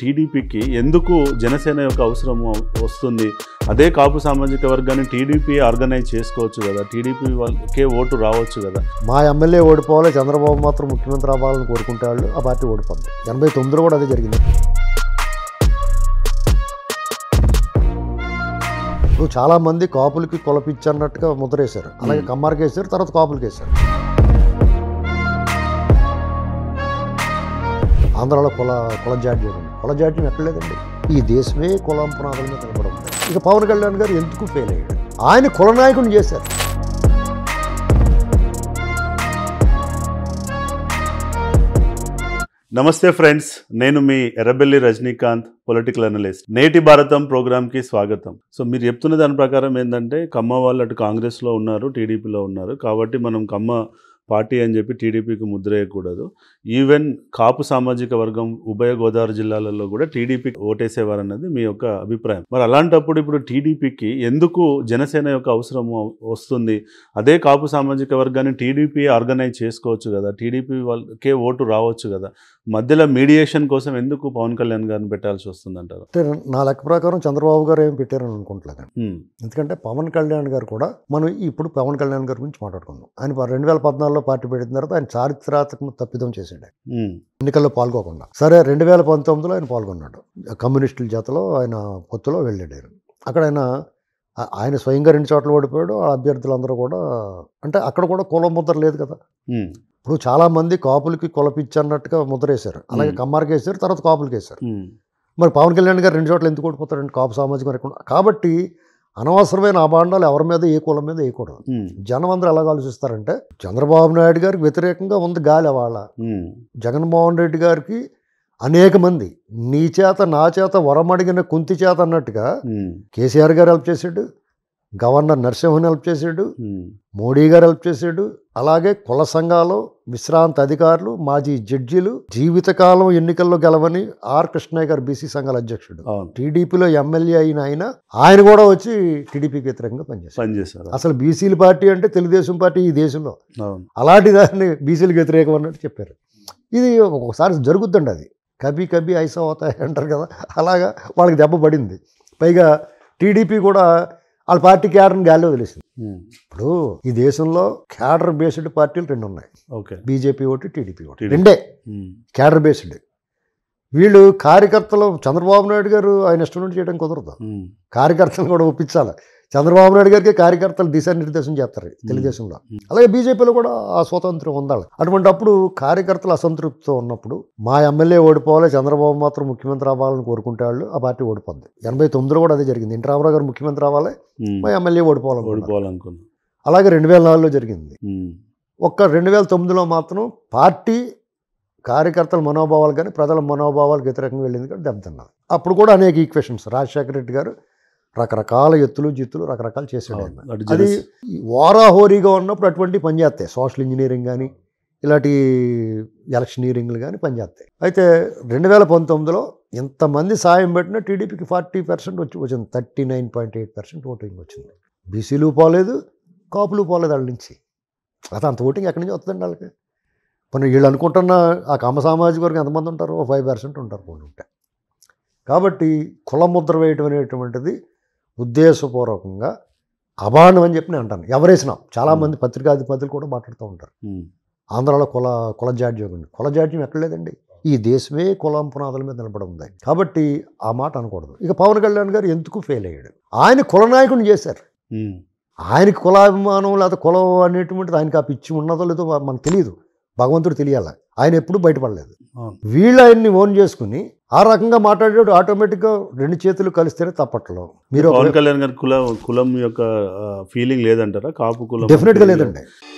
టీడీపీకి ఎందుకు జనసేన యొక్క అవసరం వస్తుంది అదే కాపు సామాజిక వర్గాన్ని టీడీపీ ఆర్గనైజ్ చేసుకోవచ్చు కదా టీడీపీ వాళ్ళకే ఓటు రావచ్చు కదా మా ఎమ్మెల్యే ఓడిపోవాలి చంద్రబాబు మాత్రం ముఖ్యమంత్రి అవ్వాలని వాళ్ళు ఆ పార్టీ ఓడిపోతుంది ఎనభై తొమ్మిదిలో కూడా అదే జరిగింది ఇప్పుడు చాలామంది కాపులకి కొలపిచ్చి అన్నట్టుగా ముద్రేశారు అలాగే కమ్మార్కి వేశారు తర్వాత కాపులకి వేశారు ఆంధ్రాలో కుల కుల జాడ్యం కొలజాట్యం ఎక్కలేదండి ఈ దేశమే కులం పునాదుల ఇక పవన్ కళ్యాణ్ గారు ఎందుకు ఫెయిల్ అయ్యాడు ఆయన కులనాయకుని చేశారు నమస్తే ఫ్రెండ్స్ నేను మీ ఎర్రబెల్లి రజనీకాంత్ పొలిటికల్ అనలిస్ట్ నేటి భారతం ప్రోగ్రామ్కి స్వాగతం సో మీరు చెప్తున్న దాని ప్రకారం ఏంటంటే కమ్మ వాళ్ళు అటు కాంగ్రెస్లో ఉన్నారు టీడీపీలో ఉన్నారు కాబట్టి మనం కమ్మ పార్టీ అని చెప్పి టీడీపీకి ముద్రేయకూడదు ఈవెన్ కాపు సామాజిక వర్గం ఉభయ గోదావరి జిల్లాలలో కూడా టీడీపీకి ఓటేసేవారన్నది మీ యొక్క అభిప్రాయం మరి అలాంటప్పుడు ఇప్పుడు టీడీపీకి ఎందుకు జనసేన యొక్క అవసరం వస్తుంది అదే కాపు సామాజిక వర్గాన్ని టీడీపీ ఆర్గనైజ్ చేసుకోవచ్చు కదా టీడీపీ వాళ్ళకే ఓటు రావచ్చు కదా మధ్యలో మీడియేషన్ కోసం ఎందుకు పవన్ కళ్యాణ్ గారిని పెట్టాల్సి వస్తుంది అంటారు నా లెక్క ప్రకారం చంద్రబాబు గారు ఏం పెట్టారని అనుకుంటలేదు ఎందుకంటే పవన్ కళ్యాణ్ గారు కూడా మనం ఇప్పుడు పవన్ కళ్యాణ్ గారి గురించి మాట్లాడుకుందాం ఆయన రెండు వేల పార్టీ పెట్టిన తర్వాత ఆయన చారిత్రాత్మక తప్పిదం చేశాడు ఎన్నికల్లో పాల్గొకుండా సరే రెండు వేల పంతొమ్మిదిలో ఆయన పాల్గొన్నాడు కమ్యూనిస్టుల జాతలో ఆయన పొత్తులో వెళ్ళాడు అక్కడ ఆయన ఆయన స్వయంగా రెండు చోట్ల ఓడిపోయాడు ఆ అభ్యర్థులందరూ కూడా అంటే అక్కడ కూడా కుల ముద్ర లేదు కదా ఇప్పుడు చాలామంది కాపులకి అన్నట్టుగా ముద్ర వేశారు అలాగే కమ్మార్కి వేశారు తర్వాత కాపులకి వేశారు మరి పవన్ కళ్యాణ్ గారు రెండు చోట్ల ఎందుకు ఓడిపోతారండి కాపు సామాజిక కాబట్టి అనవసరమైన అభాండాలు ఎవరి మీద ఏ కులం మీద వేయకూడదు జనం అందరూ ఎలా ఆలోచిస్తారంటే చంద్రబాబు నాయుడు గారికి వ్యతిరేకంగా ఉంది గాలి వాళ్ళ జగన్మోహన్ రెడ్డి గారికి అనేక మంది నీ చేత నా చేత వరమడిగిన కుంతి చేత అన్నట్టుగా కేసీఆర్ గారు హెల్ప్ చేశాడు గవర్నర్ నరసింహన్ హెల్ప్ చేశాడు మోడీ గారు హెల్ప్ చేశాడు అలాగే కుల సంఘాలు విశ్రాంత అధికారులు మాజీ జడ్జీలు జీవితకాలం ఎన్నికల్లో గెలవని ఆర్ కృష్ణయ్య గారు బీసీ సంఘాల అధ్యక్షుడు టీడీపీలో ఎమ్మెల్యే అయిన ఆయన ఆయన కూడా వచ్చి టీడీపీకి వ్యతిరేకంగా పనిచేశారు అసలు బీసీల పార్టీ అంటే తెలుగుదేశం పార్టీ ఈ దేశంలో అలాంటి దాన్ని బీసీలకు వ్యతిరేకం అన్నట్టు చెప్పారు ఇది ఒక్కొక్కసారి జరుగుద్దండి అది కబీ కబీ ఐసా అవుతాయి అంటారు కదా అలాగా వాళ్ళకి దెబ్బ పడింది పైగా టీడీపీ కూడా వాళ్ళ పార్టీ క్యాడర్ని గాలిలో వదిలేసింది ఇప్పుడు ఈ దేశంలో క్యాడర్ బేస్డ్ పార్టీలు రెండు ఉన్నాయి ఓకే బీజేపీ ఒకటి టీడీపీ ఒకటి రెండే క్యాడర్ బేస్డ్ వీళ్ళు కార్యకర్తలు చంద్రబాబు నాయుడు గారు ఆయన ఇష్టం నుండి చేయడం కుదరదు కార్యకర్తలు కూడా ఒప్పించాలి చంద్రబాబు నాయుడు గారికి కార్యకర్తలు దిశానిర్దేశం చేస్తారు తెలుగుదేశంలో అలాగే బీజేపీలో కూడా ఆ స్వాతంత్రం ఉండాలి అటువంటి అప్పుడు కార్యకర్తలు అసంతృప్తితో ఉన్నప్పుడు మా ఎమ్మెల్యే ఓడిపోవాలి చంద్రబాబు మాత్రం ముఖ్యమంత్రి అవ్వాలని కోరుకుంటే వాళ్ళు ఆ పార్టీ ఓడిపోద్ది ఎనభై తొమ్మిదిలో కూడా అదే జరిగింది ఇంటి రామారావు గారు ముఖ్యమంత్రి అవ్వాలి మా ఎమ్మెల్యే ఓడిపోవాలి ఓడిపోవాలనుకున్నాం అలాగే రెండు వేల నాలుగులో జరిగింది ఒక్క రెండు వేల తొమ్మిదిలో మాత్రం పార్టీ కార్యకర్తల మనోభావాలు కానీ ప్రజల మనోభావాలకు వ్యతిరేకంగా వెళ్ళింది కానీ దెబ్బతిన్నారు అప్పుడు కూడా అనేక ఈక్వేషన్స్ రాజశేఖర రెడ్డి గారు రకరకాల ఎత్తులు జిత్తులు రకరకాలు చేసాడు అది వారాహోరీగా ఉన్నప్పుడు అటువంటి పనిచేస్తాయి సోషల్ ఇంజనీరింగ్ కానీ ఇలాంటి ఎలక్షనీరింగ్లు కానీ పనిచేస్తాయి అయితే రెండు వేల పంతొమ్మిదిలో ఎంతమంది సాయం పెట్టినా టీడీపీకి ఫార్టీ పర్సెంట్ వచ్చి వచ్చింది thirty nine point eight percent voting వచ్చింది బీసీలు పోలేదు కాపులు పోలేదు వాళ్ళ నుంచి అది అంత ఓటింగ్ ఎక్కడి నుంచి వస్తుందండి వాళ్ళకి మనం వీళ్ళు అనుకుంటున్న ఆ కామ సామాజిక వర్గం ఎంతమంది ఉంటారు ఫైవ్ పర్సెంట్ ఉంటారు కొన్ని ఉంటాయి కాబట్టి ముద్ర వేయటం అనేటువంటిది ఉద్దేశపూర్వకంగా అభానం అని చెప్పి నేను అంటాను ఎవరేసినా చాలామంది పత్రికాధిపతులు కూడా మాట్లాడుతూ ఉంటారు ఆంధ్రాలో కుల కులజాడ్యం అండి కులజాడ్యం ఎక్కడ లేదండి ఈ దేశమే కులం పునాదుల మీద నిలబడి ఉంది కాబట్టి ఆ మాట అనకూడదు ఇక పవన్ కళ్యాణ్ గారు ఎందుకు ఫెయిల్ అయ్యాడు ఆయన కులనాయకుని చేశారు ఆయనకి కులాభిమానం లేకపోతే కులం అనేటువంటిది ఆయనకి ఆ పిచ్చి ఉన్నదో లేదో మనకు తెలియదు భగవంతుడు తెలియాల ఆయన ఎప్పుడు బయటపడలేదు వీళ్ళు ఆయన్ని ఓన్ చేసుకుని ఆ రకంగా మాట్లాడేటప్పుడు ఆటోమేటిక్గా రెండు చేతులు కలిస్తేనే తప్పట్లో మీరు పవన్ కళ్యాణ్ గారి కులం కులం యొక్క ఫీలింగ్ లేదంటారా కాపు కులం డెఫినెట్గా లేదండి